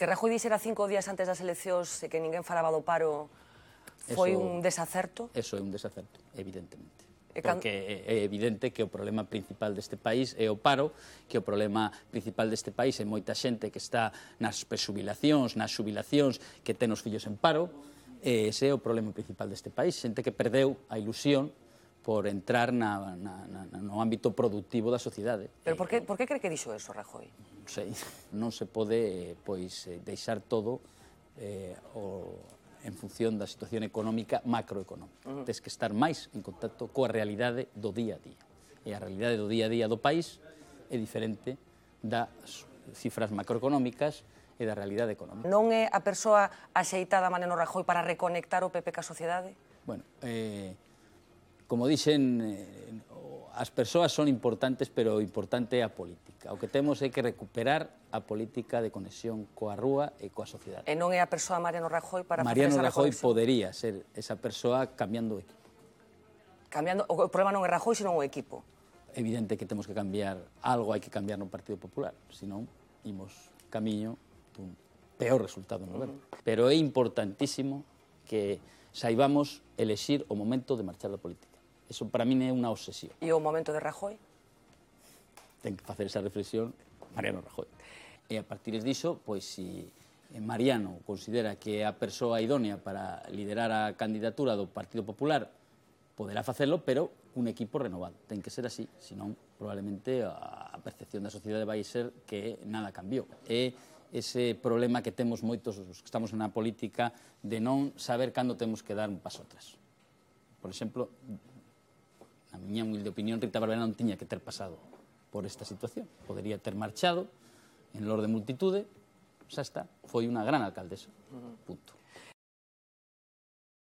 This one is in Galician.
que Rajoy dixera cinco días antes das eleccións e que ninguén falaba do paro foi eso, un desacerto? Eso é un desacerto, evidentemente. Porque é evidente que o problema principal deste país é o paro, que o problema principal deste país é moita xente que está nas presubilacións, nas subilacións, que ten os fillos en paro, e ese é o problema principal deste país, xente que perdeu a ilusión por entrar na, na, na, no ámbito productivo da sociedade. Pero por que, por que cree que dixo eso Rajoy? Non sei, non se pode pois eh, deixar todo eh, o, en función da situación económica macroeconómica. Uh -huh. Tens que estar máis en contacto coa realidade do día a día. E a realidade do día a día do país é diferente das cifras macroeconómicas e da realidade económica. Non é a persoa axeitada Maneno Rajoy para reconectar o PP ca sociedade? Bueno, eh, como dicen, eh, as persoas son importantes, pero importante é a política. O que temos é que recuperar a política de conexión coa rúa e coa sociedade. E non é a persoa Mariano Rajoy para Mariano Rajoy podería ser esa persoa cambiando o equipo. Cambiando, o problema non é Rajoy, senón o equipo. Evidente que temos que cambiar algo, hai que cambiar no Partido Popular, senón imos camiño dun peor resultado no goberno. Uh -huh. Pero é importantísimo que saibamos elexir o momento de marchar da política. Eso para mí é unha obsesión. E o momento de Rajoy? Ten que facer esa reflexión Mariano Rajoy. E a partir diso, pois, si eh, Mariano considera que é a persoa idónea para liderar a candidatura do Partido Popular, poderá facelo, pero un equipo renovado. Ten que ser así, senón probablemente a percepción da sociedade vai ser que nada cambiou. E ese problema que temos moitos os que estamos na política de non saber cando temos que dar un paso atrás. Por exemplo, miña humilde opinión, Rita Barberá non tiña que ter pasado por esta situación. Podería ter marchado en lor de multitude, xa está, foi unha gran alcaldesa, punto.